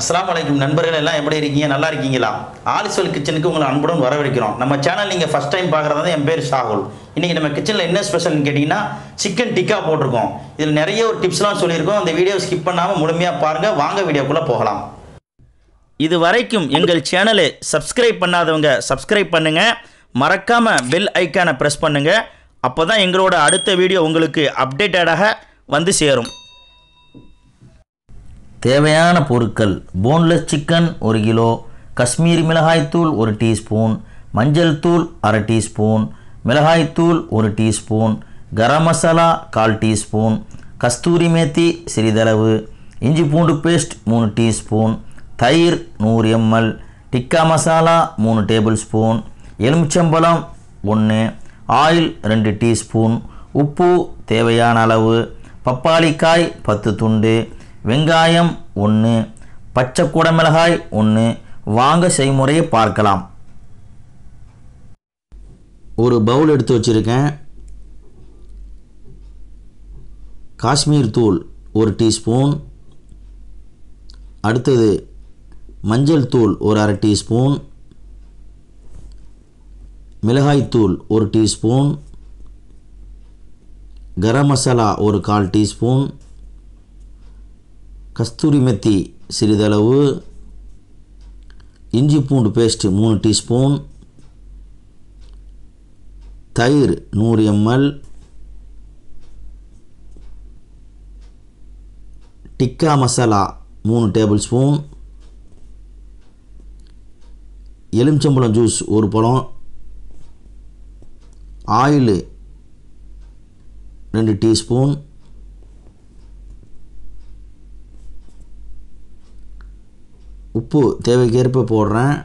அஸ்லாம் வலைக்கும் நண்பர்கள் எல்லாம் எப்படி இருக்கீங்க நல்லா இருக்கீங்களா ஆலிசுவல் கிச்சனுக்கு உங்களை அன்புடன் வரவேற்கிறோம் நம்ம சேனல் நீங்கள் ஃபஸ்ட் டைம் பார்க்குறது தான் என் பேர் சாகுல் இன்றைக்கி நம்ம கிச்சனில் என்ன ஸ்பெஷல்னு கேட்டிங்கன்னா சிக்கன் டிக்கா போட்டிருக்கோம் இதில் நிறைய ஒரு டிப்ஸ்லாம் சொல்லியிருக்கோம் அந்த வீடியோ ஸ்கிப் பண்ணாமல் முழுமையாக பாருங்கள் வாங்க வீடியோக்குள்ளே போகலாம் இது வரைக்கும் எங்கள் சேனலை சப்ஸ்கிரைப் பண்ணாதவங்க சப்ஸ்கிரைப் பண்ணுங்கள் மறக்காமல் பெல் ஐக்கானை ப்ரெஸ் பண்ணுங்கள் அப்போ தான் எங்களோட அடுத்த வீடியோ உங்களுக்கு அப்டேட்டடாக வந்து சேரும் தேவையான பொருட்கள் போன்லெஸ் சிக்கன் ஒரு கிலோ காஷ்மீரி மிளகாய்த்தூள் ஒரு டீஸ்பூன் மஞ்சள் தூள் அரை டீஸ்பூன் மிளகாய்த்தூள் ஒரு டீஸ்பூன் கரம் மசாலா கால் டீஸ்பூன் கஸ்தூரி மேத்தி சிறிதளவு இஞ்சி பூண்டு பேஸ்ட் மூணு டீஸ்பூன் தயிர் நூறு எம்எல் டிக்கா மசாலா மூணு டேபிள் ஸ்பூன் எலுமிச்சம்பழம் ஒன்று ஆயில் ரெண்டு டீஸ்பூன் உப்பு தேவையான அளவு பப்பாளிக்காய் பத்து துண்டு வெங்காயம் ஒன்று பச்சை குடமிளகாய் ஒன்று வாங்க செய்முறையை பார்க்கலாம் ஒரு பவுல் எடுத்து வச்சுருக்கேன் காஷ்மீர் தூள் ஒரு டீஸ்பூன் அடுத்தது மஞ்சள் தூள் ஒரு அரை டீஸ்பூன் மிளகாய்த்தூள் ஒரு டீஸ்பூன் கரம் மசாலா ஒரு கால் டீஸ்பூன் கஸ்தூரி மெத்தி சிறிதளவு இஞ்சி பூண்டு பேஸ்ட்டு மூணு டீஸ்பூன் தயிர் நூறு எம்எல் டிக்கா மசாலா மூணு டேபிள் ஸ்பூன் எலுமிச்சம்பழம் ஜூஸ் ஒரு பழம் ஆயிலு ரெண்டு டீஸ்பூன் உப்பு தேவைக்கேற்ப போடுறேன்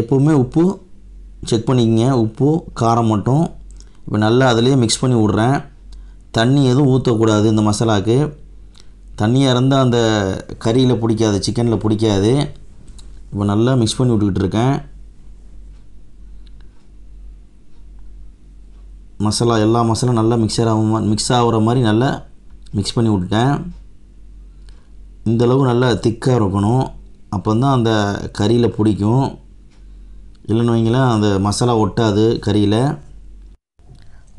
எப்போவுமே உப்பு செக் பண்ணிக்கோங்க உப்பு காரம் மட்டும் இப்போ நல்லா அதுலேயே மிக்ஸ் பண்ணி விட்றேன் தண்ணி எதுவும் ஊற்றக்கூடாது இந்த மசாலாவுக்கு தண்ணியாக இருந்தால் அந்த கறியில் பிடிக்காது சிக்கனில் பிடிக்காது இப்போ நல்லா மிக்ஸ் பண்ணி விட்டுக்கிட்டு இருக்கேன் மசாலா எல்லா மசாலா நல்லா மிக்சர் ஆகும் மிக்ஸ் ஆகிற மாதிரி நல்லா மிக்ஸ் பண்ணி விட்டுட்டேன் இந்தளவு நல்லா திக்காக இருக்கணும் அப்போ தான் அந்த கறியில் பிடிக்கும் இல்லைன்னு வைங்களேன் அந்த மசாலா ஒட்டாது கறியில்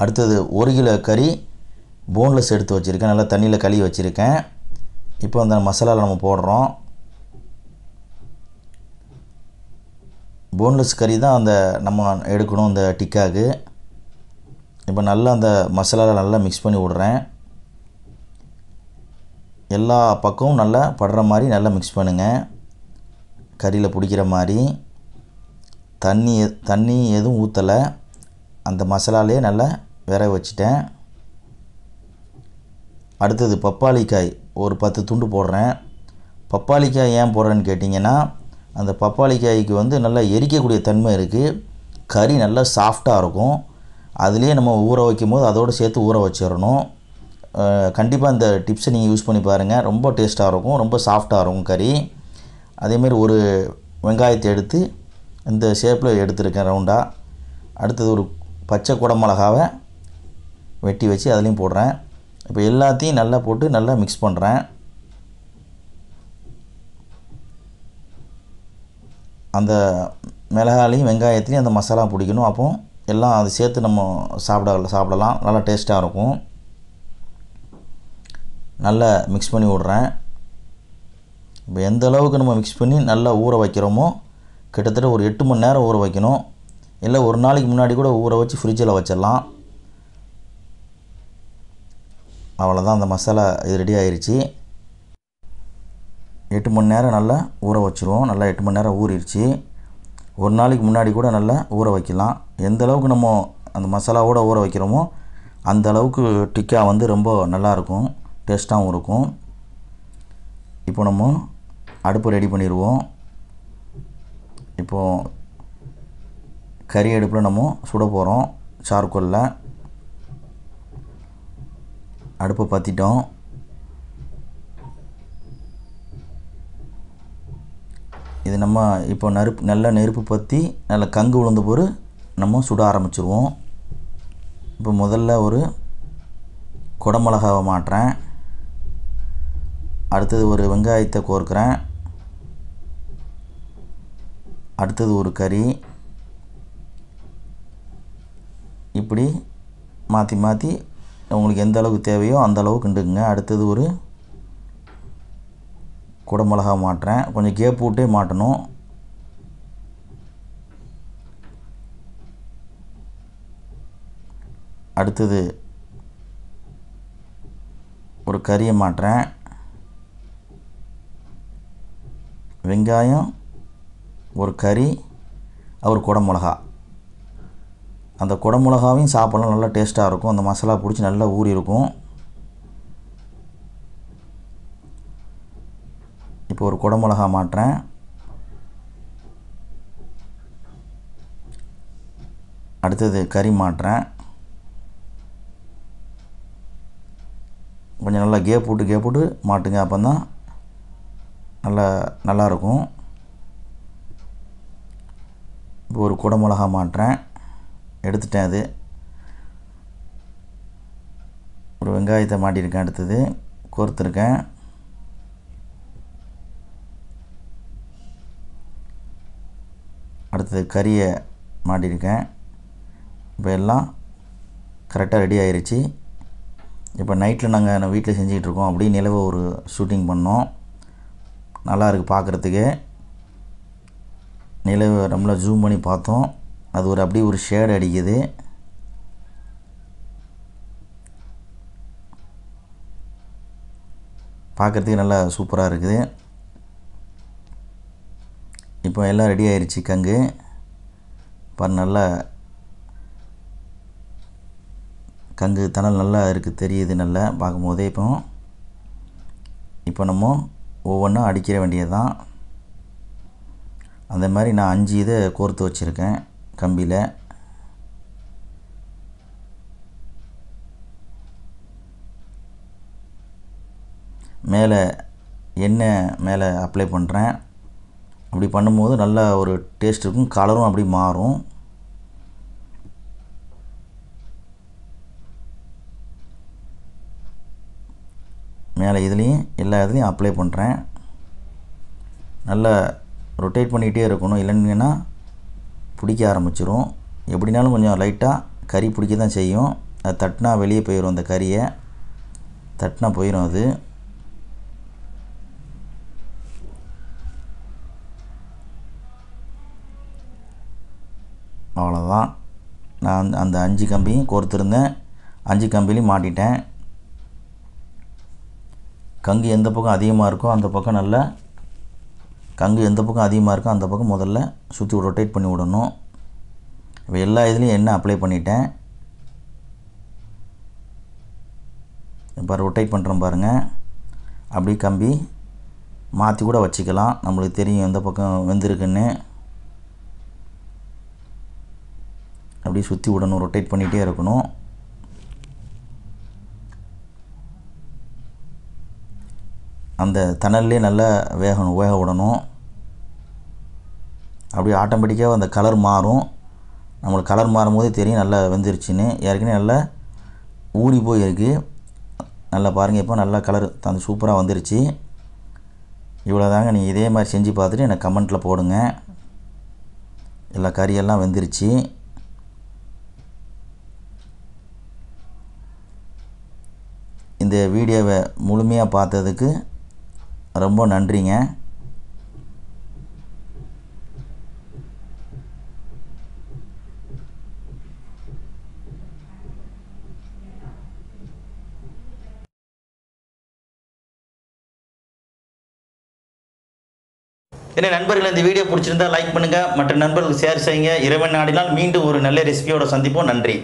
அடுத்தது ஒரு கிலோ கறி போன்லெஸ் எடுத்து வச்சுருக்கேன் நல்லா தண்ணியில் கழுவி வச்சுருக்கேன் இப்போ அந்த மசாலாவில் நம்ம போடுறோம் போன்லெஸ் கறி தான் அந்த நம்ம எடுக்கணும் அந்த டிக்காக்கு இப்போ நல்லா அந்த மசாலாவில் நல்லா மிக்ஸ் பண்ணி விடுறேன் எல்லா பக்கமும் நல்லா படுற மாதிரி நல்லா மிக்ஸ் பண்ணுங்கள் கறியில் பிடிக்கிற மாதிரி தண்ணி தண்ணி எதுவும் ஊற்றலை அந்த மசாலாலேயே நல்லா விர வச்சுட்டேன் அடுத்தது பப்பாளிக்காய் ஒரு பத்து துண்டு போடுறேன் பப்பாளிக்காய் ஏன் போடுறேன்னு கேட்டிங்கன்னா அந்த பப்பாளிக்காய்க்கு வந்து நல்லா எரிக்கக்கூடிய தன்மை இருக்குது கறி நல்லா சாஃப்டாக இருக்கும் அதுலேயே நம்ம ஊற வைக்கும் போது அதோடு சேர்த்து ஊற வச்சிடணும் கண்டிப்பாக இந்த டிப்ஸை நீங்கள் யூஸ் பண்ணி பாருங்கள் ரொம்ப டேஸ்ட்டாக இருக்கும் ரொம்ப சாஃப்டாக இருக்கும் கறி அதேமாரி ஒரு வெங்காயத்தை எடுத்து இந்த ஷேப்பில் எடுத்துருக்கேன் ரவுண்டாக அடுத்தது ஒரு பச்சை குடமிளகாவை வெட்டி வச்சு அதுலேயும் போடுறேன் இப்போ எல்லாத்தையும் நல்லா போட்டு நல்லா மிக்ஸ் பண்ணுறேன் அந்த மிளகாலையும் வெங்காயத்துலேயும் அந்த மசாலா பிடிக்கணும் அப்போது எல்லாம் அது சேர்த்து நம்ம சாப்பிட சாப்பிடலாம் நல்லா டேஸ்ட்டாக இருக்கும் நல்லா மிக்ஸ் பண்ணி விட்றேன் இப்போ எந்த அளவுக்கு நம்ம மிக்ஸ் பண்ணி நல்லா ஊற வைக்கிறோமோ கிட்டத்தட்ட ஒரு எட்டு மணி நேரம் ஊற வைக்கணும் இல்லை ஒரு நாளைக்கு முன்னாடி கூட ஊற வச்சு ஃப்ரிட்ஜில் வச்சிடலாம் அவ்வளோதான் அந்த மசாலா இது ரெடி ஆயிடுச்சு எட்டு மணி நேரம் நல்லா ஊற வச்சுருவோம் நல்லா எட்டு மணி நேரம் ஊறிடுச்சு ஒரு நாளைக்கு முன்னாடி கூட நல்லா ஊற வைக்கலாம் எந்த அளவுக்கு நம்ம அந்த மசாலாவோடு ஊற வைக்கிறோமோ அந்த அளவுக்கு டிக்கா வந்து ரொம்ப நல்லாயிருக்கும் டேஸ்ட்டாகவும் இருக்கும் இப்போ நம்ம அடுப்பு ரெடி பண்ணிடுவோம் இப்போது கறி அடுப்பில் நம்ம சுட போகிறோம் சார்கோலில் அடுப்பை பற்றிட்டோம் நம்ம இப்போ நெருப்பு நல்ல நெருப்பு பற்றி நல்ல கங்கு விழுந்த பொரு நம்ம சுட ஆரம்பிச்சிருவோம் இப்போ முதல்ல ஒரு குடமிளகாவை மாட்டுறேன் அடுத்தது ஒரு வெங்காயத்தை கோர்க்குறேன் அடுத்தது ஒரு கறி இப்படி மாற்றி மாற்றி உங்களுக்கு எந்த அளவுக்கு தேவையோ அந்த அளவுக்கு கிண்டுக்குங்க அடுத்தது ஒரு குடமிளகா மாட்டுறேன் கொஞ்சம் கேப் விட்டே மாட்டணும் அடுத்தது ஒரு கறியை மாட்டுறேன் வெங்காயம் ஒரு கறி ஒரு குடமிளகா அந்த குடமிளகாவையும் சாப்பிட்லாம் நல்லா டேஸ்ட்டாக இருக்கும் அந்த மசாலா பிடிச்சி நல்லா ஊறி இருக்கும் இப்போ ஒரு குடமிளகா மாட்டுறேன் அடுத்தது கறி மாட்டுறேன் கொஞ்சம் நல்லா கேப் போட்டு கேப் போட்டு மாட்டுங்க அப்போ தான் நல்லா நல்லாயிருக்கும் இப்போ ஒரு குடமிளகா மாட்டுறேன் எடுத்துட்டேன் அது ஒரு வெங்காயத்தை மாட்டியிருக்கேன் அடுத்தது கோர்த்துருக்கேன் அடுத்து கறியை மாட்டியிருக்கேன் இப்போ எல்லாம் கரெக்டாக ரெடி ஆகிருச்சு இப்போ நைட்டில் நாங்கள் வீட்டில் செஞ்சிகிட்ருக்கோம் அப்படியே நிலவை ஒரு ஷூட்டிங் பண்ணோம் நல்லா இருக்குது பார்க்குறதுக்கு நிலவை நம்மள ஜூம் பண்ணி பார்த்தோம் அது ஒரு அப்படியே ஒரு ஷேடு அடிக்குது பார்க்குறதுக்கு நல்லா சூப்பராக இருக்குது இப்போ எல்லாம் ரெடி ஆயிடுச்சு கங்கு பார் நல்லா கங்கு தணல் நல்லா இருக்குது தெரியுது நல்லா பார்க்கும்போதே இப்போ இப்போ நம்ம ஒவ்வொன்றும் அடிக்கிற வேண்டியது தான் அந்த மாதிரி நான் அஞ்சு இதை கோர்த்து வச்சுருக்கேன் கம்பியில் மேலே எண்ணெய் மேலே அப்ளை பண்ணுறேன் அப்படி பண்ணும்போது நல்ல ஒரு டேஸ்ட் இருக்கும் கலரும் அப்படி மாறும் மேலே இதுலேயும் எல்லா இதுலேயும் அப்ளை பண்ணுறேன் நல்லா ரொட்டேட் பண்ணிகிட்டே இருக்கணும் இல்லைன்னா பிடிக்க ஆரம்பிச்சிரும் எப்படினாலும் கொஞ்சம் லைட்டாக கறி பிடிக்க தான் செய்யும் அது தட்டினா வெளியே போயிடும் அந்த கறியை தட்டினா போயிடும் அது நான் அந்த அஞ்சு கம்பியும் கோர்த்துருந்தேன் அஞ்சு கம்பிலையும் மாட்டிட்டேன் கங்கு எந்த பக்கம் அதிகமாக இருக்கோ அந்த பக்கம் நல்லா கங்கு எந்த பக்கம் அதிகமாக இருக்கோ அந்த பக்கம் முதல்ல சுற்றி ரொட்டேட் பண்ணி விடணும் இப்போ எல்லா இதுலேயும் எண்ணெய் அப்ளை பண்ணிட்டேன் இப்போ ரொட்டேட் பண்ணுறோம் பாருங்கள் அப்படி கம்பி மாற்றி கூட வச்சுக்கலாம் நம்மளுக்கு தெரியும் எந்த பக்கம் வெந்திருக்குன்னு அப்படியே சுற்றி விடணும் ரொட்டேட் பண்ணிகிட்டே இருக்கணும் அந்த தணல்லே நல்லா வேகணும் வேக விடணும் அப்படியே ஆட்டோமேட்டிக்காக அந்த கலர் மாறும் நம்மளுக்கு கலர் மாறும்போதே தெரியும் நல்லா வெந்துருச்சுன்னு ஏற்கனவே நல்லா ஊறி போயிருக்கு நல்லா பாருங்கள் இப்போ நல்லா கலர் அந்த சூப்பராக வந்துருச்சு இவ்வளோ தாங்க நீங்கள் இதே மாதிரி செஞ்சு பார்த்துட்டு எனக்கு கமெண்ட்டில் போடுங்க எல்லா கறியெல்லாம் வெந்துருச்சு இந்த வீடியோவை முழுமையாக பார்த்ததுக்கு ரொம்ப நன்றிங்க என்ன நண்பர்கள் இந்த வீடியோ பிடிச்சிருந்தா லைக் பண்ணுங்கள் மற்ற நண்பர்களுக்கு ஷேர் செய்யுங்க இறைவன் நாடினால் மீண்டும் ஒரு நல்ல ரெசிபியோட சந்திப்போம் நன்றி